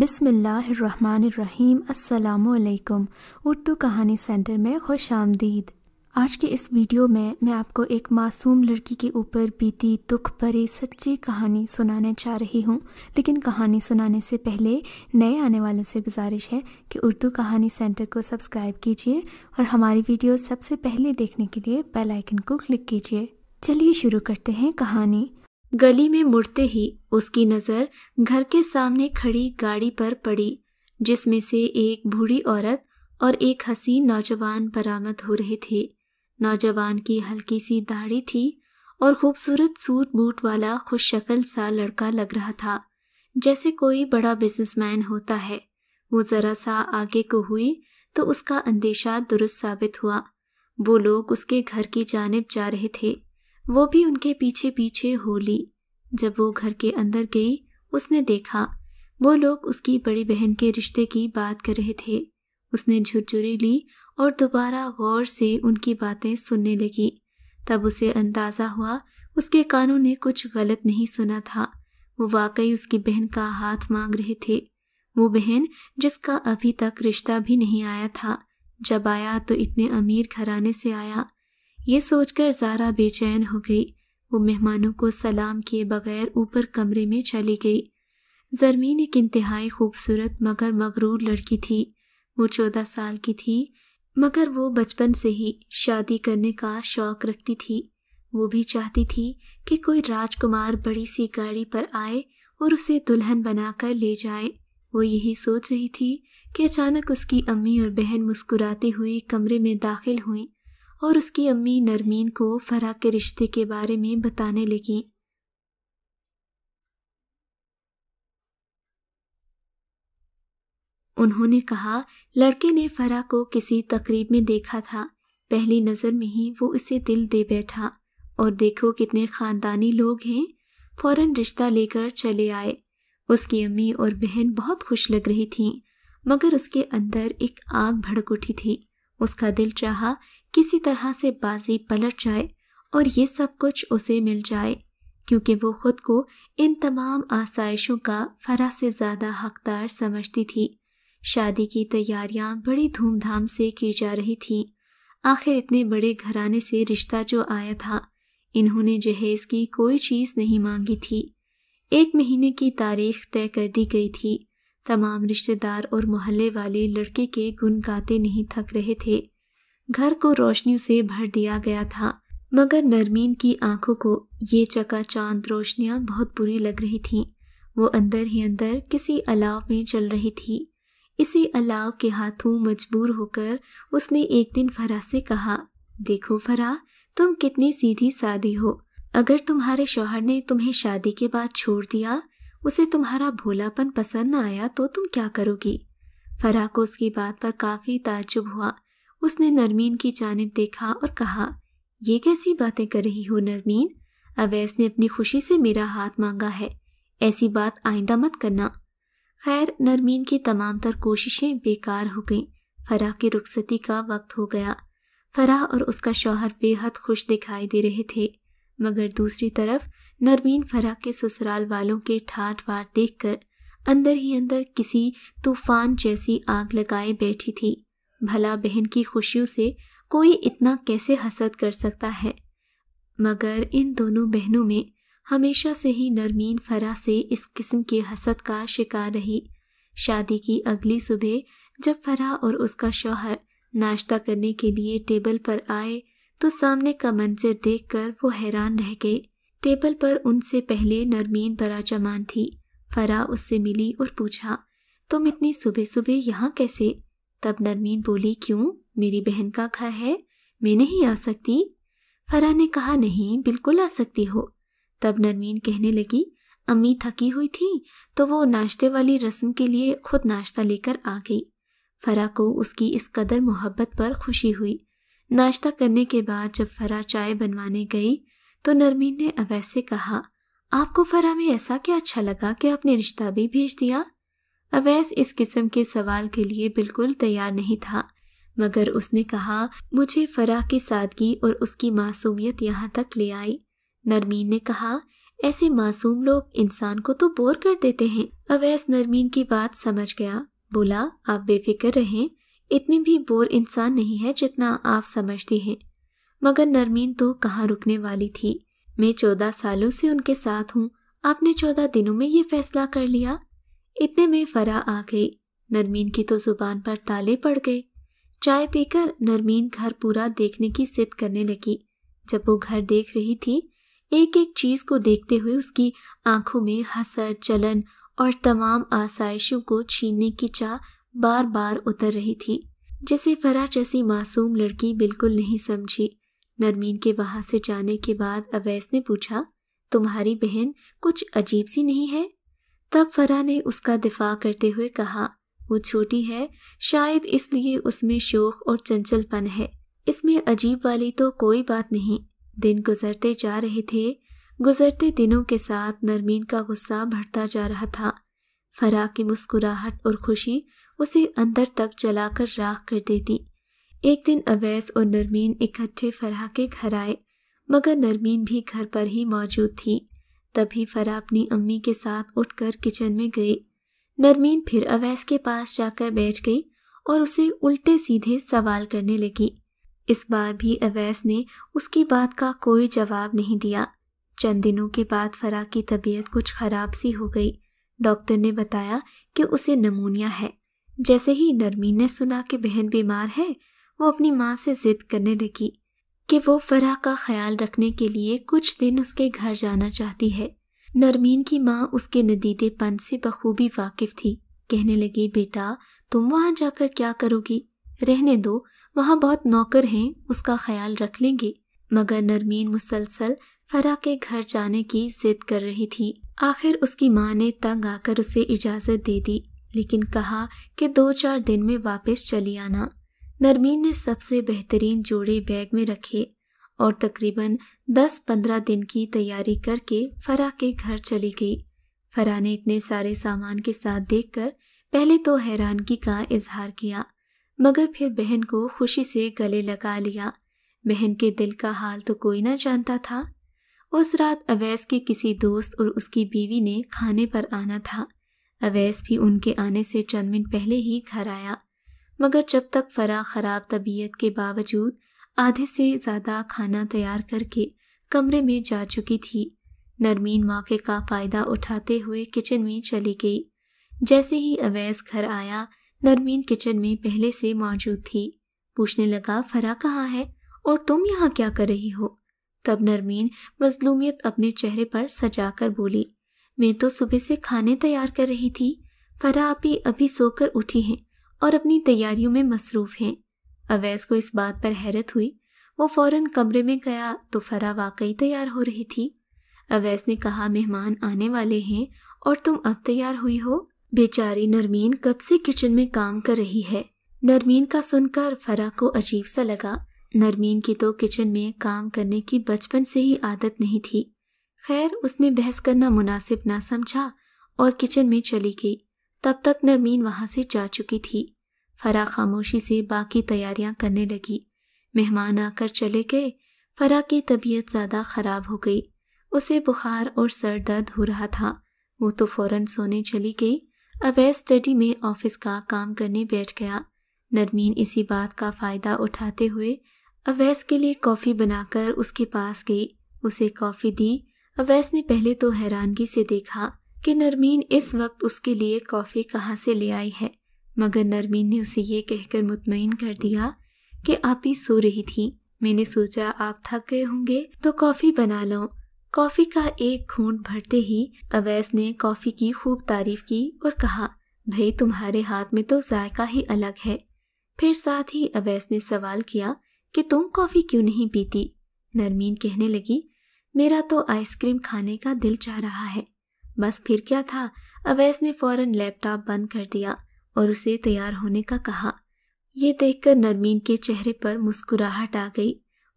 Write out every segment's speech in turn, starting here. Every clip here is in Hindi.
बिसमीम अल्लाम उर्दू कहानी सेंटर में खुश आमदीद आज के इस वीडियो में मैं आपको एक मासूम लड़की के ऊपर बीती दुख भरी सच्ची कहानी सुनाने जा रही हूँ लेकिन कहानी सुनाने से पहले नए आने वालों से गुजारिश है कि उर्दू कहानी सेंटर को सब्सक्राइब कीजिए और हमारी वीडियो सबसे पहले देखने के लिए बेलाइकन को क्लिक कीजिए चलिए शुरू करते हैं कहानी गली में मुड़ते ही उसकी नजर घर के सामने खड़ी गाड़ी पर पड़ी जिसमें से एक बूढ़ी औरत और एक हसीन नौजवान बरामद हो रहे थे नौजवान की हल्की सी दाढ़ी थी और खूबसूरत सूट बूट वाला खुश शक्ल सा लड़का लग रहा था जैसे कोई बड़ा बिजनेसमैन होता है वो जरा सा आगे को हुई तो उसका अंदेशा दुरुस्त साबित हुआ वो लोग उसके घर की जानब जा रहे थे वो भी उनके पीछे पीछे हो ली जब वो घर के अंदर गई उसने देखा वो लोग उसकी बड़ी बहन के रिश्ते की बात कर रहे थे उसने झुरझुरी ली और दोबारा गौर से उनकी बातें सुनने लगी तब उसे अंदाज़ा हुआ उसके कानों ने कुछ गलत नहीं सुना था वो वाकई उसकी बहन का हाथ मांग रहे थे वो बहन जिसका अभी तक रिश्ता भी नहीं आया था जब आया तो इतने अमीर घराने से आया ये सोचकर जारा बेचैन हो गई वो मेहमानों को सलाम किए बगैर ऊपर कमरे में चली गई जरमीन एक इंतहाई खूबसूरत मगर मगरूर लड़की थी वो चौदह साल की थी मगर वो बचपन से ही शादी करने का शौक रखती थी वो भी चाहती थी कि कोई राजकुमार बड़ी सी गाड़ी पर आए और उसे दुल्हन बनाकर ले जाए वो यही सोच रही थी कि अचानक उसकी अम्मी और बहन मुस्कुराती हुई कमरे में दाखिल हुई और उसकी अम्मी नरमीन को फरा के रिश्ते के बारे में बताने लगी उन्होंने कहा लड़के ने फरा को किसी तकरीब में देखा था पहली नज़र में ही वो इसे दिल दे बैठा और देखो कितने ख़ानदानी लोग हैं फौरन रिश्ता लेकर चले आए उसकी अम्मी और बहन बहुत खुश लग रही थीं मगर उसके अंदर एक आग भड़क उठी थी उसका दिल चाहा किसी तरह से बाजी पलट जाए और ये सब कुछ उसे मिल जाए क्योंकि वो खुद को इन तमाम आसाइशों का फरा से ज़्यादा हकदार समझती थी शादी की तैयारियां बड़ी धूमधाम से की जा रही थी आखिर इतने बड़े घराने से रिश्ता जो आया था इन्होंने जहेज की कोई चीज़ नहीं मांगी थी एक महीने की तारीख तय कर दी गई थी तमाम रिश्तेदार और मोहल्ले वाले लड़के के गुन गाते नहीं थक रहे थे घर को रोशनी से भर दिया गया था मगर नरमीन की आंखों को ये चकाचांद रोशनियां बहुत बुरी लग रही थीं। वो अंदर ही अंदर किसी अलाव में चल रही थी इसी अलाव के हाथों मजबूर होकर उसने एक दिन फरा से कहा देखो फरा तुम कितनी सीधी सादी हो अगर तुम्हारे शोहर ने तुम्हें शादी के बाद छोड़ दिया उसे तुम्हारा भोलापन पसंद न आया तो तुम क्या करोगी फरा को उसकी बात पर काफी ताजुब हुआ उसने नरमीन की जानब देखा और कहा ये कैसी बातें कर रही हो नरमीन अवैस ने अपनी खुशी से मेरा हाथ मांगा है ऐसी बात आइंदा मत करना खैर नरमीन की तमाम तर कोशिशें बेकार हो गईं फराह की रुखसती का वक्त हो गया फराह और उसका शौहर बेहद खुश दिखाई दे रहे थे मगर दूसरी तरफ नरमीन फराह के ससुराल वालों के ठाठ बाट देख कर अंदर ही अंदर किसी तूफान जैसी आग लगाए बैठी थी भला बहन की खुशियों से कोई इतना कैसे हसद कर सकता है मगर इन दोनों बहनों में हमेशा से ही नरमीन फरा से इस किस्म के हसद का शिकार रही शादी की अगली सुबह जब फरा और उसका शौहर नाश्ता करने के लिए टेबल पर आए तो सामने का मंजर देखकर वो हैरान रह गए टेबल पर उनसे पहले नरमीन बराजमान थी फरा उससे मिली और पूछा तुम इतनी सुबह सुबह यहाँ कैसे तब नरमीन बोली क्यों मेरी बहन का घर है मैं नहीं आ सकती फरा ने कहा नहीं बिल्कुल आ सकती हो तब नरमीन कहने लगी अम्मी थकी हुई थी तो वो नाश्ते वाली रस्म के लिए खुद नाश्ता लेकर आ गई फरा को उसकी इस कदर मोहब्बत पर खुशी हुई नाश्ता करने के बाद जब फरा चाय बनवाने गई तो नरमीन ने अवैसे कहा आपको फरा में ऐसा क्या अच्छा लगा कि आपने रिश्ता भी भेज दिया अवैस इस किस्म के सवाल के लिए बिल्कुल तैयार नहीं था मगर उसने कहा मुझे फराह की सादगी और उसकी मासूमियत यहाँ तक ले आई नरमीन ने कहा ऐसे मासूम लोग इंसान को तो बोर कर देते हैं अवैस नरमीन की बात समझ गया बोला आप बेफिक्र रहें इतनी भी बोर इंसान नहीं है जितना आप समझती हैं मगर नरमीन तो कहाँ रुकने वाली थी मैं चौदह सालों से उनके साथ हूँ आपने चौदह दिनों में ये फैसला कर लिया इतने में फरा आ गई नरमीन की तो जुबान पर ताले पड़ गए चाय पीकर नरमीन घर पूरा देखने की सिद्ध करने लगी जब वो घर देख रही थी एक एक चीज को देखते हुए उसकी आंखों में हसर चलन और तमाम आसाइशों को छीनने की चाह बार बार उतर रही थी जिसे फरा जैसी मासूम लड़की बिल्कुल नहीं समझी नरमीन के वहां से जाने के बाद अवैस ने पूछा तुम्हारी बहन कुछ अजीब सी नहीं है तब फरा ने उसका दिफा करते हुए कहा वो छोटी है शायद इसलिए उसमें शोक और चंचलपन है इसमें अजीब वाली तो कोई बात नहीं दिन गुजरते जा रहे थे गुजरते दिनों के साथ नरमीन का गुस्सा बढ़ता जा रहा था फरा की मुस्कुराहट और खुशी उसे अंदर तक जलाकर राख कर देती एक दिन अवैस और नरमीन इकट्ठे फराह के घर आए मगर नरमीन भी घर पर ही मौजूद थी तभी फरा अपनी अम्मी के साथ उठकर किचन में गई नरमीन फिर अवैस के पास जाकर बैठ गई और उसे उल्टे सीधे सवाल करने लगी इस बार भी अवैस ने उसकी बात का कोई जवाब नहीं दिया चंद दिनों के बाद फरा की तबीयत कुछ खराब सी हो गई डॉक्टर ने बताया कि उसे नमूनिया है जैसे ही नरमीन ने सुना कि बहन बीमार है वो अपनी माँ से जिद करने लगी कि वो फराह का ख्याल रखने के लिए कुछ दिन उसके घर जाना चाहती है नरमीन की माँ उसके पन से बखूबी वाकिफ थी कहने लगी बेटा तुम वहाँ जाकर क्या करोगी रहने दो वहाँ बहुत नौकर हैं उसका ख्याल रख लेंगे मगर नरमीन मुसलसल फरा के घर जाने की जिद कर रही थी आखिर उसकी माँ ने तंग आकर उसे इजाज़त दे दी लेकिन कहा कि दो चार दिन में वापस चली आना नरमीन ने सबसे बेहतरीन जोड़े बैग में रखे और तकरीबन 10-15 दिन की तैयारी करके फरा के घर चली गई फरा ने इतने सारे सामान के साथ देखकर पहले तो हैरानगी का इजहार किया मगर फिर बहन को खुशी से गले लगा लिया बहन के दिल का हाल तो कोई ना जानता था उस रात अवैस के किसी दोस्त और उसकी बीवी ने खाने पर आना था अवैस भी उनके आने से चंद मिनट पहले ही घर आया मगर जब तक फरा खराब तबीयत के बावजूद आधे से ज़्यादा खाना तैयार करके कमरे में जा चुकी थी नरमीन मौके का फ़ायदा उठाते हुए किचन में चली गई जैसे ही अवैस घर आया नरमीन किचन में पहले से मौजूद थी पूछने लगा फरा कहाँ है और तुम यहाँ क्या कर रही हो तब नरमीन मजलूमियत अपने चेहरे पर सजा कर बोली मैं तो सुबह से खाने तैयार कर रही थी फरा आप अभी सोकर उठी हैं और अपनी तैयारियों में मसरूफ हैं अवैस को इस बात पर हैरत हुई वो फौरन कमरे में गया तो फरा वाकई तैयार हो रही थी अवैस ने कहा मेहमान आने वाले हैं और तुम अब तैयार हुई हो बेचारी नरमीन कब से किचन में काम कर रही है नरमीन का सुनकर फरा को अजीब सा लगा नरमीन की तो किचन में काम करने की बचपन से ही आदत नहीं थी खैर उसने बहस करना मुनासिब ना समझा और किचन में चली गई तब तक नरमीन वहां से जा चुकी थी फरा खामोशी से बाकी तैयारियां करने लगी मेहमान आकर चले गए फरा की तबीयत ज़्यादा ख़राब हो गई उसे बुखार और सर दर्द हो रहा था वो तो फौरन सोने चली गई अवैध स्टडी में ऑफिस का काम करने बैठ गया नरमीन इसी बात का फ़ायदा उठाते हुए अवैस के लिए कॉफ़ी बनाकर उसके पास गई उसे कॉफ़ी दी अवैस ने पहले तो हैरानगी से देखा कि नरमीन इस वक्त उसके लिए कॉफ़ी कहाँ से ले आई है मगर नरमीन ने उसे ये कहकर मुतमिन कर दिया कि आप ही सो रही थी मैंने सोचा आप थक गए होंगे तो कॉफ़ी बना लो कॉफ़ी का एक घूंट भरते ही अवैस ने कॉफ़ी की खूब तारीफ की और कहा भाई तुम्हारे हाथ में तो जायका ही अलग है फिर साथ ही अवैस ने सवाल किया कि तुम कॉफ़ी क्यों नहीं पीती नरमीन कहने लगी मेरा तो आइसक्रीम खाने का दिल चाह रहा है बस फिर क्या था अवैस ने फौरन लैपटॉप बंद कर दिया और उसे तैयार होने का कहा ये देखकर नरमीन के चेहरे पर मुस्कुराहट आ गई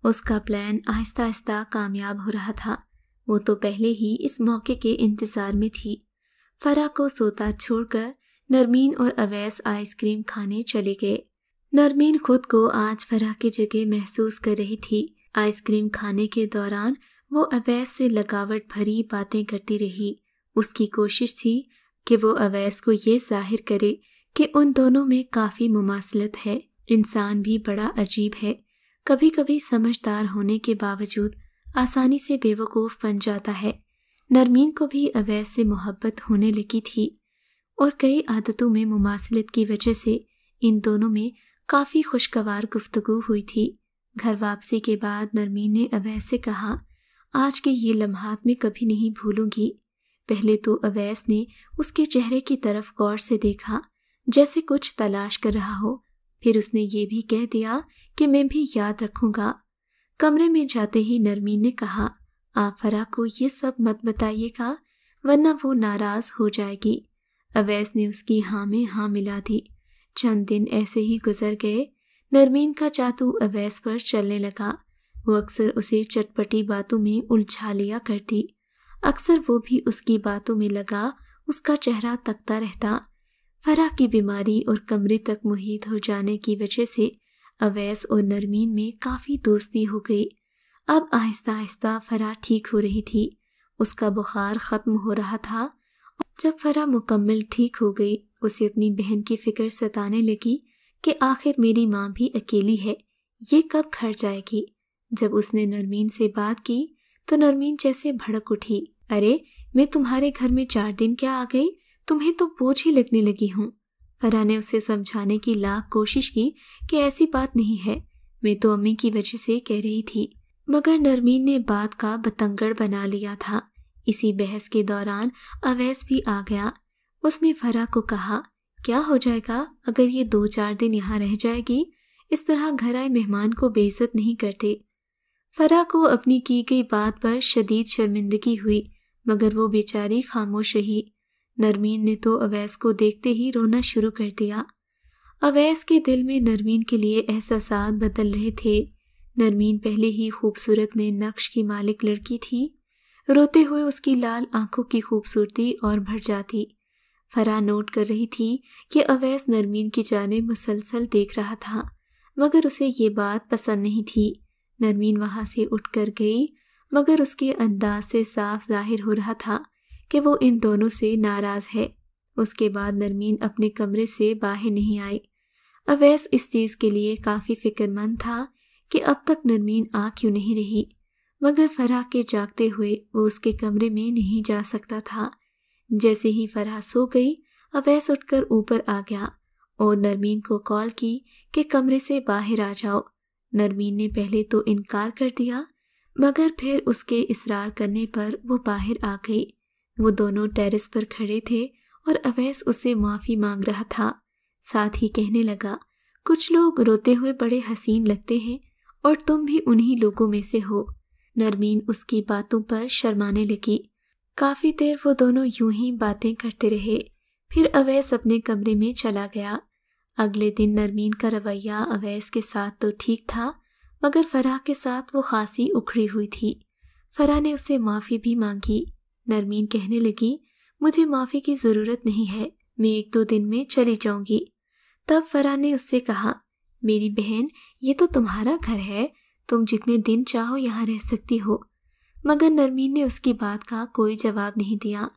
उसका प्लान आहिस्ता आहिस्ता कामयाब हो रहा था वो तो पहले ही इस मौके के इंतज़ार में थी फरा को सोता छोड़कर नरमीन और अवैस आइसक्रीम खाने चले गए नरमीन खुद को आज फराह की जगह महसूस कर रही थी आइसक्रीम खाने के दौरान वो अवैस से लगावट भरी बातें करती रही उसकी कोशिश थी कि वो अवैस को ये जाहिर करे कि उन दोनों में काफ़ी मुमासलत है इंसान भी बड़ा अजीब है कभी कभी समझदार होने के बावजूद आसानी से बेवकूफ़ बन जाता है नरमीन को भी अवैस से मोहब्बत होने लगी थी और कई आदतों में मुमासलत की वजह से इन दोनों में काफ़ी खुशगवार गुफ्तु हुई थी घर वापसी के बाद नरमीन ने अवैस से कहा आज के ये लम्हात में कभी नहीं भूलूंगी पहले तो अवैस ने उसके चेहरे की तरफ गौर से देखा जैसे कुछ तलाश कर रहा हो फिर उसने ये भी कह दिया कि मैं भी याद रखूंगा कमरे में जाते ही नरमीन ने कहा आप फरा को ये सब मत बताइएगा वरना वो नाराज हो जाएगी अवैस ने उसकी हाँ में हाँ मिला दी चंद दिन ऐसे ही गुजर गए नरमीन का चातू अवैस पर चलने लगा वो अक्सर उसे चटपटी बातों में उलझा लिया करती अक्सर वो भी उसकी बातों में लगा उसका चेहरा तकता रहता फरा की बीमारी और कमरे तक मुहित हो जाने की वजह से अवैस और नरमीन में काफ़ी दोस्ती हो गई अब आहिस्ता आहिस्ता फरा ठीक हो रही थी उसका बुखार ख़त्म हो रहा था जब फरा मुकम्मल ठीक हो गई उसे अपनी बहन की फ़िक्र सताने लगी कि आखिर मेरी माँ भी अकेली है ये कब घर जाएगी जब उसने नरमीन से बात की तो नरमीन जैसे भड़क उठी अरे मैं तुम्हारे घर में चार दिन क्या आ गई तुम्हें तो बोझ ही लगने लगी हूँ फरा ने उसे समझाने की लाख कोशिश की कि ऐसी बात नहीं है मैं तो अम्मी की वजह से कह रही थी मगर नरमीन ने बात का बतंगड़ बना लिया था इसी बहस के दौरान अवैस भी आ गया उसने फरा को कहा क्या हो जाएगा अगर ये दो चार दिन यहाँ रह जाएगी इस तरह घर आए मेहमान को बेइज्जत नहीं करते फरा को अपनी की गई बात पर शदीद शर्मिंदगी हुई मगर वो बेचारी खामोश रही नरमीन ने तो अवैस को देखते ही रोना शुरू कर दिया अवैस के दिल में नरमीन के लिए एहसास बदल रहे थे नरमीन पहले ही खूबसूरत ने नक्श की मालिक लड़की थी रोते हुए उसकी लाल आंखों की खूबसूरती और भर जाती फरा नोट कर रही थी कि अवैस नरमीन की जाने मुसलसल देख रहा था मगर उसे ये बात पसंद नहीं थी नरमीन वहां से उठकर गई मगर उसके अंदाज से साफ जाहिर हो रहा था कि वो इन दोनों से नाराज है उसके बाद नरमीन अपने कमरे से बाहर नहीं आई अवैस इस चीज़ के लिए काफ़ी फिक्रमंद था कि अब तक नरमीन आ क्यों नहीं रही मगर फराह के जागते हुए वो उसके कमरे में नहीं जा सकता था जैसे ही फराह सो गई अवैस उठकर ऊपर आ गया और नरमीन को कॉल की कि कमरे से बाहर आ जाओ नरमीन ने पहले तो इनकार कर दिया मगर फिर उसके इसरार करने पर वो बाहर आ गई वो दोनों टेरेस पर खड़े थे और अवैस उसे माफ़ी मांग रहा था साथ ही कहने लगा कुछ लोग रोते हुए बड़े हसीन लगते हैं और तुम भी उन्हीं लोगों में से हो नरमीन उसकी बातों पर शर्माने लगी काफ़ी देर वो दोनों यूं ही बातें करते रहे फिर अवैस अपने कमरे में चला गया अगले दिन नरमीन का रवैया अवैस के साथ तो ठीक था मगर फराह के साथ वो खासी उखड़ी हुई थी फराह ने उसे माफ़ी भी मांगी नरमीन कहने लगी मुझे माफ़ी की ज़रूरत नहीं है मैं एक दो दिन में चली जाऊंगी तब फराह ने उससे कहा मेरी बहन ये तो तुम्हारा घर है तुम जितने दिन चाहो यहाँ रह सकती हो मगर नरमीन ने उसकी बात का कोई जवाब नहीं दिया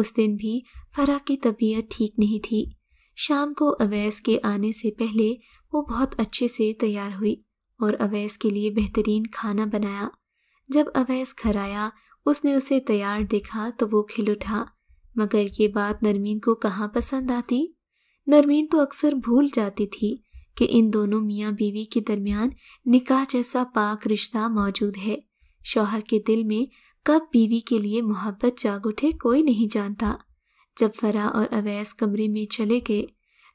उस दिन भी फराह की तबीयत ठीक नहीं थी शाम को अवैस के आने से पहले वो बहुत अच्छे से तैयार हुई और अवैस के लिए बेहतरीन खाना बनाया जब अवैस घर आया उसने उसे तैयार देखा तो वो खिल उठा मगर ये बात नरमीन को कहाँ पसंद आती नरमीन तो अक्सर भूल जाती थी कि इन दोनों मियाँ बीवी के दरमियान निकाह जैसा पाक रिश्ता मौजूद है शौहर के दिल में कब बीवी के लिए मोहब्बत जाग उठे कोई नहीं जानता जब फरा और अवैस कमरे में चले गए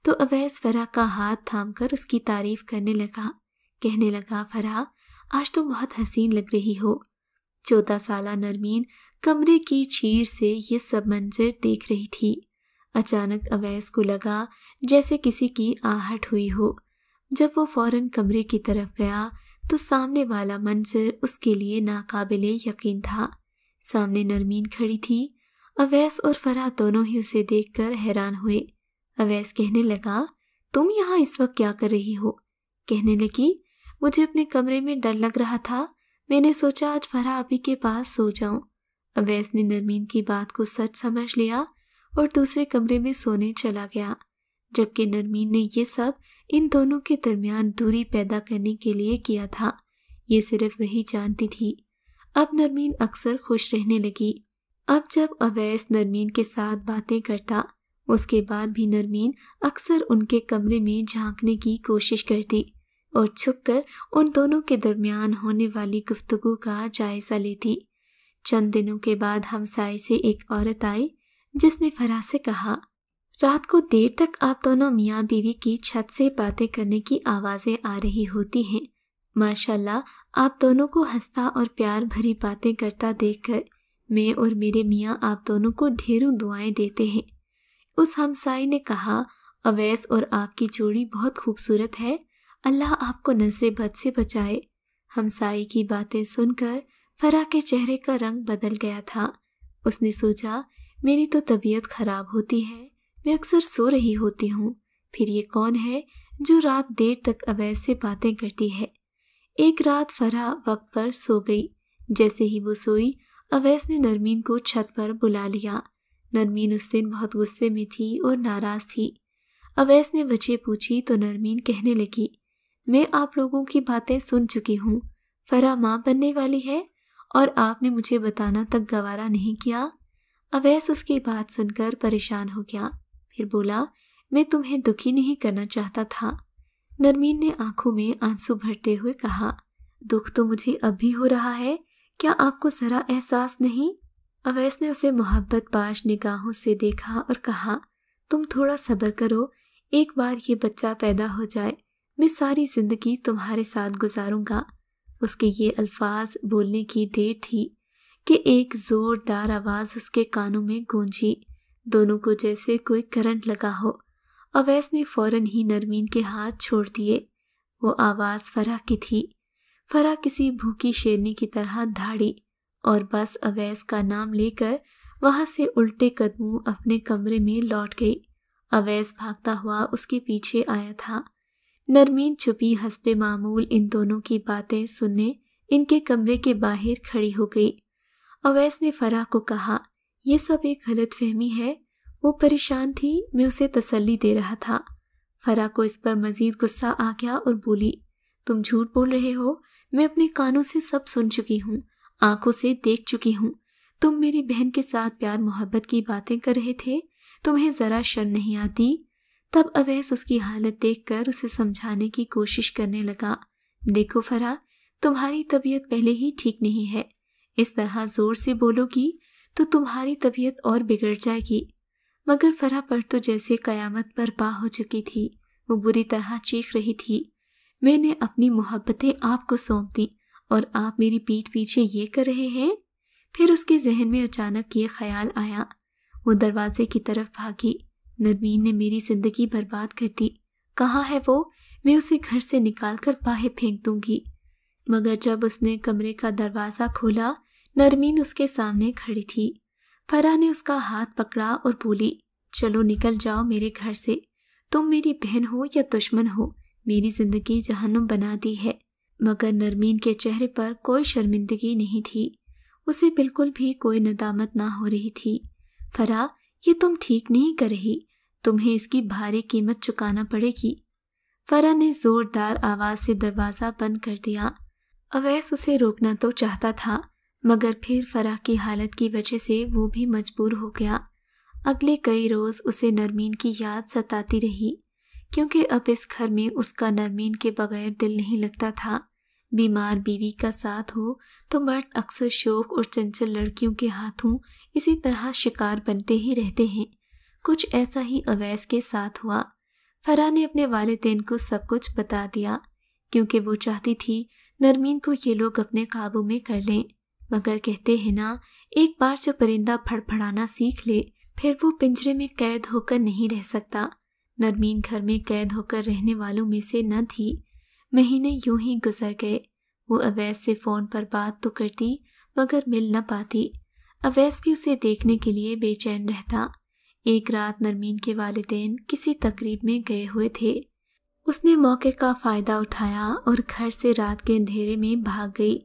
तो अवैस फरा का हाथ थामकर उसकी तारीफ करने लगा कहने लगा फरा आज तुम तो बहुत हसीन लग रही हो चौदह साल नरमीन कमरे की चीर से ये सब मंजर देख रही थी अचानक अवैस को लगा जैसे किसी की आहट हुई हो जब वो फौरन कमरे की तरफ गया तो सामने वाला मंजर उसके लिए नाकाबिले यकीन था सामने नरमीन खड़ी थी अवैस और फराह दोनों ही उसे देखकर हैरान हुए अवैस कहने लगा तुम यहाँ इस वक्त क्या कर रही हो कहने लगी मुझे अपने कमरे में डर लग रहा था मैंने सोचा आज फराह अभी के पास सो जाऊं अवैस ने नरमीन की बात को सच समझ लिया और दूसरे कमरे में सोने चला गया जबकि नरमीन ने ये सब इन दोनों के दरमियान दूरी पैदा करने के लिए किया था ये सिर्फ वही जानती थी अब नरमीन अक्सर खुश रहने लगी अब जब अवैस नरमीन के साथ बातें करता उसके बाद भी नरमीन अक्सर उनके कमरे में झांकने की कोशिश करती और छुपकर उन दोनों के दरमियान होने वाली गुफ्तगु का जायजा लेती चंद दिनों के बाद हमसाय से एक औरत आई जिसने फराह से कहा रात को देर तक आप दोनों मियाँ बीवी की छत से बातें करने की आवाज़ें आ रही होती हैं माशाल्लाह आप दोनों को हंसता और प्यार भरी बातें करता देखकर मैं और मेरे मियाँ आप दोनों को ढेरों दुआएं देते हैं उस हमसाई ने कहा अवैस और आपकी जोड़ी बहुत खूबसूरत है अल्लाह आपको नजरे बद से बचाए हमसाई की बातें सुनकर फरा के चेहरे का रंग बदल गया था उसने सोचा मेरी तो तबीयत खराब होती है मैं अक्सर सो रही होती हूँ फिर ये कौन है जो रात देर तक अवैस से बातें करती है एक रात फरा वक्त पर सो गई जैसे ही वो सोई अवैस ने नरमीन को छत पर बुला लिया नरमीन उस दिन बहुत गुस्से में थी और नाराज थी अवैस ने वजह पूछी तो नरमीन कहने लगी मैं आप लोगों की बातें सुन चुकी हूँ फरा माँ बनने वाली है और आपने मुझे बताना तक गवारा नहीं किया अवैस उसकी बात सुनकर परेशान हो गया फिर बोला मैं तुम्हें दुखी नहीं करना चाहता था नरमीन ने आंखों में आंसू भरते हुए कहा दुख तो मुझे अब भी हो रहा है क्या आपको जरा एहसास नहीं अवैस ने उसे मोहब्बत पाश निगाहों से देखा और कहा तुम थोड़ा सब्र करो एक बार ये बच्चा पैदा हो जाए मैं सारी जिंदगी तुम्हारे साथ गुजारूंगा उसके ये अल्फाज बोलने की देर थी कि एक जोरदार आवाज उसके कानों में गूंजी दोनों को जैसे कोई करंट लगा हो अवैस ने फौरन ही नरमीन के हाथ छोड़ दिए वो आवाज फराह की थी फरा किसी भूखी शेरनी की तरह धाड़ी और बस अवैस का नाम लेकर वहां से उल्टे कदमों अपने कमरे में लौट गई अवैस भागता हुआ उसके पीछे आया था नरमीन छुपी हंसपे मामूल इन दोनों की बातें सुनने इनके कमरे के बाहर खड़ी हो गई अवैस ने फराह को कहा यह सब एक गलत फहमी है वो परेशान थी मैं उसे तसल्ली दे रहा था फराह को इस पर मजीद गुस्सा आ गया और बोली तुम झूठ बोल रहे हो मैं अपने कानों से सब सुन चुकी हूँ आंखों से देख चुकी हूँ तुम मेरी बहन के साथ प्यार मोहब्बत की बातें कर रहे थे तुम्हें जरा शर्म नहीं आती तब अवैस उसकी हालत देखकर उसे समझाने की कोशिश करने लगा देखो फरा तुम्हारी तबीयत पहले ही ठीक नहीं है इस तरह जोर से बोलोगी तो तुम्हारी तबीयत और बिगड़ जाएगी मगर फरा पर तो जैसे कयामत पर पा हो चुकी थी वो बुरी तरह चीख रही थी मैंने अपनी मोहब्बतें आपको सौंप दी और आप मेरी पीठ पीछे ये कर रहे हैं फिर उसके जहन में अचानक ये ख्याल आया वो दरवाजे की तरफ भागी नरमीन ने मेरी जिंदगी बर्बाद कर दी कहा है वो मैं उसे घर से निकाल कर बाहर फेंक दूंगी मगर जब उसने कमरे का दरवाज़ा खोला नरमीन उसके सामने खड़ी थी फरा ने उसका हाथ पकड़ा और बोली चलो निकल जाओ मेरे घर से तुम मेरी बहन हो या दुश्मन हो मेरी जिंदगी जहनुम बना दी है मगर नरमीन के चेहरे पर कोई शर्मिंदगी नहीं थी उसे बिल्कुल भी कोई नदामत ना हो रही थी फरा ये तुम ठीक नहीं कर रही तुम्हें इसकी भारी कीमत चुकाना पड़ेगी फरा ने जोरदार आवाज से दरवाजा बंद कर दिया अवैस उसे रोकना तो चाहता था मगर फिर फराह की हालत की वजह से वो भी मजबूर हो गया अगले कई रोज उसे नरमीन की याद सताती रही क्योंकि अब इस घर में उसका नरमीन के बगैर दिल नहीं लगता था बीमार बीवी का साथ हो तो मर्द अक्सर शोक और चंचल लड़कियों के हाथों इसी तरह शिकार बनते ही रहते हैं कुछ ऐसा ही अवैस के साथ हुआ फरा ने अपने वालदेन को सब कुछ बता दिया क्योंकि वो चाहती थी नरमीन को ये लोग अपने काबू में कर लें मगर कहते हैं ना एक बार जो परिंदा फड़फड़ाना सीख ले फिर वो पिंजरे में कैद होकर नहीं रह सकता नरमीन घर में कैद होकर रहने वालों में से न थी महीने यूं ही गुजर गए वो अवैस से फ़ोन पर बात तो करती मगर मिल न पाती अवैस भी उसे देखने के लिए बेचैन रहता एक रात नरमीन के वालदेन किसी तकरीब में गए हुए थे उसने मौके का फ़ायदा उठाया और घर से रात के अंधेरे में भाग गई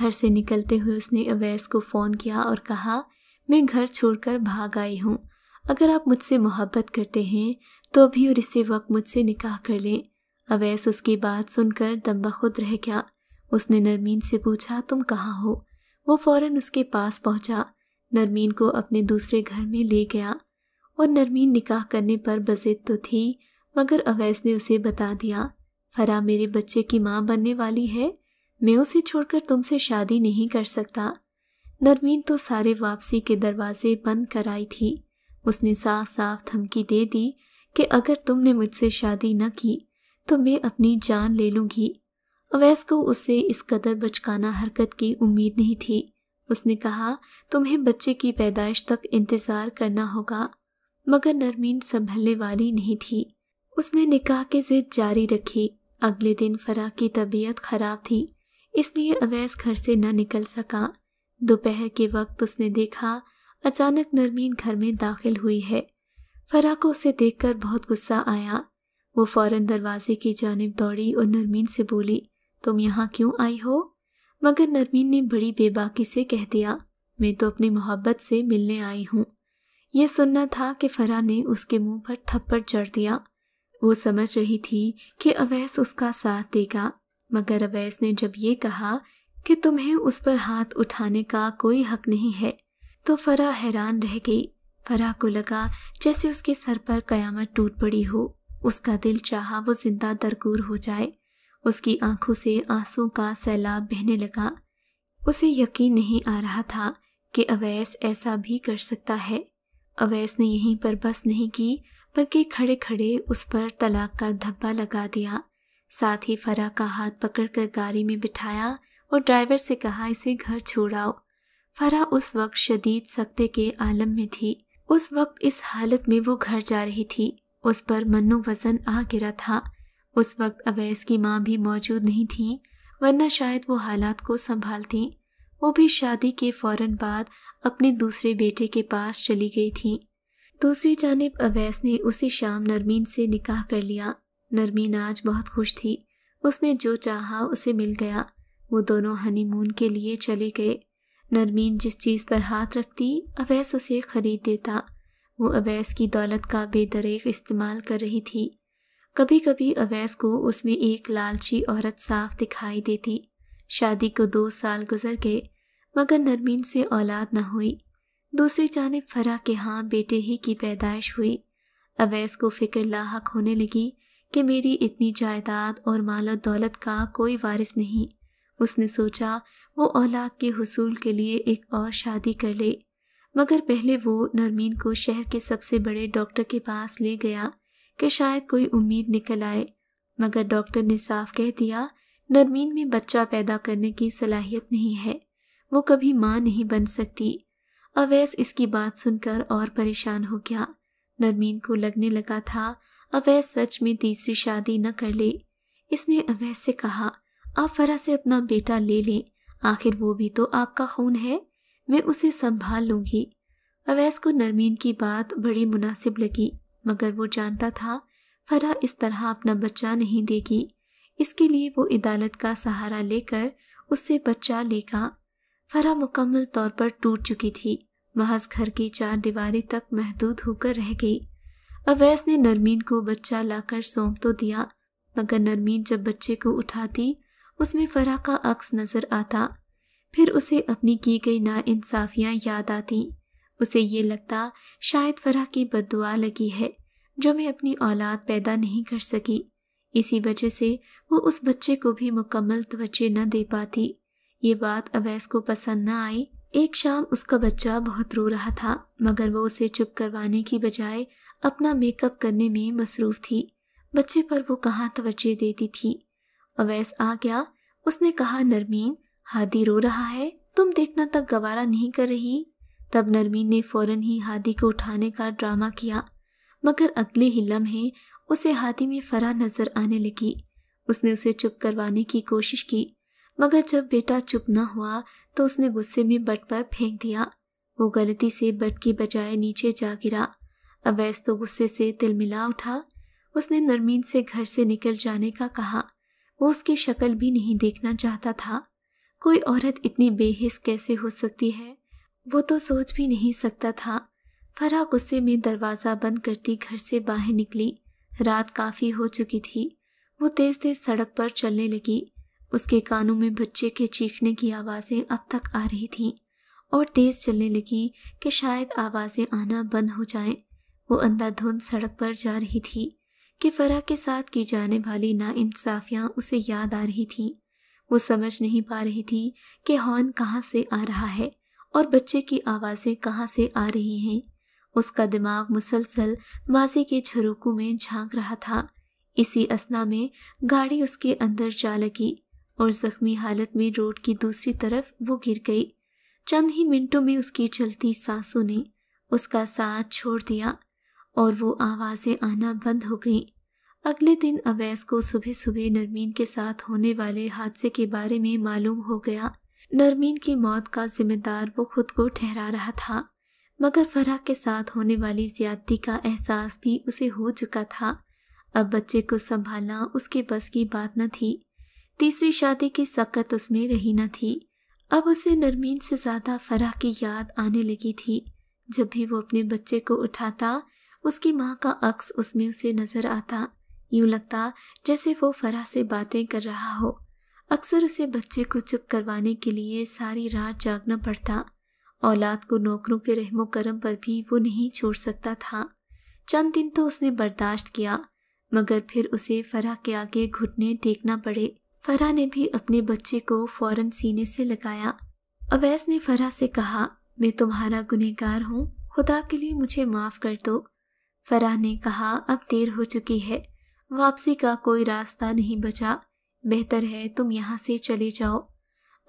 घर से निकलते हुए उसने अवैस को फ़ोन किया और कहा मैं घर छोड़कर भाग आई हूँ अगर आप मुझसे मोहब्बत करते हैं तो अभी और इसी वक्त मुझसे निकाह कर लें अवैस उसकी बात सुनकर दम्बा खुद रह गया उसने नरमीन से पूछा तुम कहाँ हो वो फौरन उसके पास पहुंचा नरमीन को अपने दूसरे घर में ले गया और नरमीन निकाह करने पर बजित तो थी मगर अवैस ने उसे बता दिया फरा मेरे बच्चे की माँ बनने वाली है मैं उसे छोड़कर तुमसे शादी नहीं कर सकता नरमीन तो सारे वापसी के दरवाजे बंद कराई थी उसने साफ साफ धमकी दे दी कि अगर तुमने मुझसे शादी न की तो मैं अपनी जान ले लूंगी अवैस को उससे इस कदर बचकाना हरकत की उम्मीद नहीं थी उसने कहा तुम्हें बच्चे की पैदाइश तक इंतज़ार करना होगा मगर नरमीन संभलने वाली नहीं थी उसने निकाह की जिद जारी रखी अगले दिन फराह की तबीयत खराब थी इसलिए अवैस घर से न निकल सका दोपहर के वक्त उसने देखा अचानक नरमीन घर में दाखिल हुई है फरा को उसे देखकर बहुत गुस्सा आया वो फौरन दरवाजे की जानब दौड़ी और नरमीन से बोली तुम यहाँ क्यों आई हो मगर नरमीन ने बड़ी बेबाकी से कह दिया मैं तो अपनी मोहब्बत से मिलने आई हूँ यह सुनना था कि फरा ने उसके मुंह पर थप्पड़ चढ़ दिया वो समझ रही थी कि अवैस उसका साथ देगा मगर अवैस ने जब ये कहा कि तुम्हें उस पर हाथ उठाने का कोई हक नहीं है तो फरा हैरान रह गई फराह को लगा जैसे उसके सर पर कयामत टूट पड़ी हो उसका दिल चाहा वो जिंदा दरकूर हो जाए उसकी आंखों से आंसू का सैलाब बहने लगा उसे यकीन नहीं आ रहा था कि अवैस ऐसा भी कर सकता है अवैस ने यहीं पर बस नहीं की बल्कि खड़े खड़े उस पर तलाक का धब्बा लगा दिया साथ ही फरा का हाथ पकड़कर गाड़ी में बिठाया और ड्राइवर से कहा इसे घर छोड़ाओ फरा उस वक्त शदीद सख्ते के आलम में थी उस वक्त इस हालत में वो घर जा रही थी उस पर मन्नू वजन आ गिरा था उस वक्त अवैस की माँ भी मौजूद नहीं थी वरना शायद वो हालात को संभालती वो भी शादी के फौरन बाद अपने दूसरे बेटे के पास चली गई थी दूसरी जानब अवैस ने उसी शाम नरमीन से निकाह कर लिया नरमीन आज बहुत खुश थी उसने जो चाहा उसे मिल गया वो दोनों हनीमून के लिए चले गए नरमीन जिस चीज़ पर हाथ रखती अवैस उसे खरीद देता वो अवैस की दौलत का बेदरेक इस्तेमाल कर रही थी कभी कभी अवैस को उसमें एक लालची औरत साफ दिखाई देती शादी को दो साल गुजर गए मगर नरमीन से औलाद न हुई दूसरी जानब फरा के हाँ बेटे ही की पैदाइश हुई अवैस को फिक्र लाक होने लगी कि मेरी इतनी जायदाद और मालो दौलत का कोई वारिस नहीं उसने सोचा वो औलाद के हसूल के लिए एक और शादी कर ले मगर पहले वो नरमीन को शहर के सबसे बड़े डॉक्टर के पास ले गया कि शायद कोई उम्मीद निकल आए मगर डॉक्टर ने साफ कह दिया नरमीन में बच्चा पैदा करने की सलाहियत नहीं है वो कभी माँ नहीं बन सकती अवैस इसकी बात सुनकर और परेशान हो गया नरमीन को लगने लगा था अवैस सच में तीसरी शादी न कर ले इसने अवैस से कहा आप फरा से अपना बेटा ले लें आखिर वो भी तो आपका खून है मैं उसे संभाल लूंगी अवैस को नरमीन की बात बड़ी मुनासिब लगी मगर वो जानता था फरा इस तरह अपना बच्चा नहीं देगी इसके लिए वो अदालत का सहारा लेकर उससे बच्चा लेगा फरा मुकम्मल तौर पर टूट चुकी थी महज घर की चार दीवारी तक महदूद होकर रह गई अवैस ने नरमीन को बच्चा लाकर सौंप तो दिया मगर नरमीन जब बच्चे को उठाती उसमें फरा का अक्स नजर आता फिर उसे अपनी की गई नाइंसाफियां याद आती उसे ये लगता शायद फरा की बदुआ लगी है जो मैं अपनी औलाद पैदा नहीं कर सकी इसी वजह से वो उस बच्चे को भी मुकम्मल तवज्जे न दे पाती ये बात अवैस को पसंद न आई एक शाम उसका बच्चा बहुत रो रहा था मगर वो उसे चुप करवाने की बजाय अपना मेकअप करने में मसरूफ थी बच्चे पर वो कहाँ तवज्जे देती थी अवैस आ गया उसने कहा नरमीन हादी रो रहा है तुम देखना तक गवारा नहीं कर रही तब नरमीन ने फौरन ही हादी को उठाने का ड्रामा किया मगर अगले ही लम्हे उसे हाथी में फरा नजर आने लगी उसने उसे चुप करवाने की कोशिश की मगर जब बेटा चुप न हुआ तो उसने गुस्से में बट पर फेंक दिया वो गलती से बट की बजाय नीचे जा गिरा अवैस तो गुस्से से तिलमिला उठा उसने नरमीन से घर से निकल जाने का कहा वो उसकी शक्ल भी नहीं देखना चाहता था कोई औरत इतनी बेहिस कैसे हो सकती है वो तो सोच भी नहीं सकता था फरा गुस्से में दरवाज़ा बंद करती घर से बाहर निकली रात काफ़ी हो चुकी थी वो तेज़ तेज़ सड़क पर चलने लगी उसके कानों में बच्चे के चीखने की आवाज़ें अब तक आ रही थी और तेज़ चलने लगी कि शायद आवाज़ें आना बंद हो जाएं। वो अंधाधुंध सड़क पर जा रही थी कि फरा के साथ की जाने वाली नाइंसाफियाँ उसे याद आ रही थीं वो समझ नहीं पा रही थी कि हॉर्न कहाँ से आ रहा है और बच्चे की आवाज़ें कहाँ से आ रही हैं उसका दिमाग मुसलसल माजी के झरोकू में झांक रहा था इसी असना में गाड़ी उसके अंदर जा लगी और जख्मी हालत में रोड की दूसरी तरफ वो गिर गई चंद ही मिनटों में उसकी चलती सांसों ने उसका साथ छोड़ दिया और वो आवाज़ें आना बंद हो गईं अगले दिन अवैस को सुबह सुबह नरमीन के साथ होने वाले हादसे के बारे में मालूम हो गया नरमीन की मौत का जिम्मेदार वो खुद को ठहरा रहा था मगर फराह के साथ होने वाली ज्यादती का एहसास भी उसे हो चुका था अब बच्चे को संभालना उसके बस की बात न थी तीसरी शादी की सकत उसमें रही न थी अब उसे नरमीन से ज़्यादा फराह की याद आने लगी थी जब भी वो अपने बच्चे को उठाता उसकी माँ का अक्स उसमें उसे नजर आता यूं लगता जैसे वो फरा से बातें कर रहा हो अक्सर उसे बच्चे को चुप करवाने के लिए सारी रात जागना पड़ता औलाद को नौकरों के रहमो करम पर भी वो नहीं छोड़ सकता था चंद दिन तो उसने बर्दाश्त किया मगर फिर उसे फराह के आगे घुटने टेकना पड़े फराह ने भी अपने बच्चे को फौरन सीने से लगाया अवैस ने फरा से कहा मैं तुम्हारा गुनहगार हूँ खुदा के लिए मुझे माफ कर दो फराह ने कहा अब देर हो चुकी है वापसी का कोई रास्ता नहीं बचा बेहतर है तुम यहाँ से चले जाओ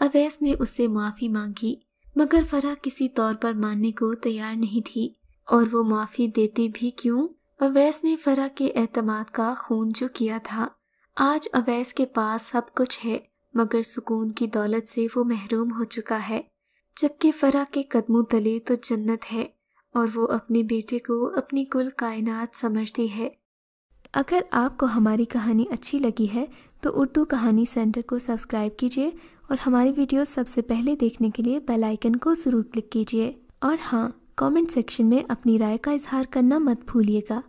अवैस ने उससे माफ़ी मांगी मगर फराह किसी तौर पर मानने को तैयार नहीं थी और वो माफ़ी देते भी क्यों अवैस ने फराह के एतमाद का खून जो किया था आज अवैस के पास सब कुछ है मगर सुकून की दौलत से वो महरूम हो चुका है जबकि फराह के कदमों तले तो जन्नत है और वो अपने बेटे को अपनी कुल कायनात समझती है अगर आपको हमारी कहानी अच्छी लगी है तो उर्दू कहानी सेंटर को सब्सक्राइब कीजिए और हमारी वीडियो सबसे पहले देखने के लिए बेल आइकन को ज़रूर क्लिक कीजिए और हाँ कमेंट सेक्शन में अपनी राय का इजहार करना मत भूलिएगा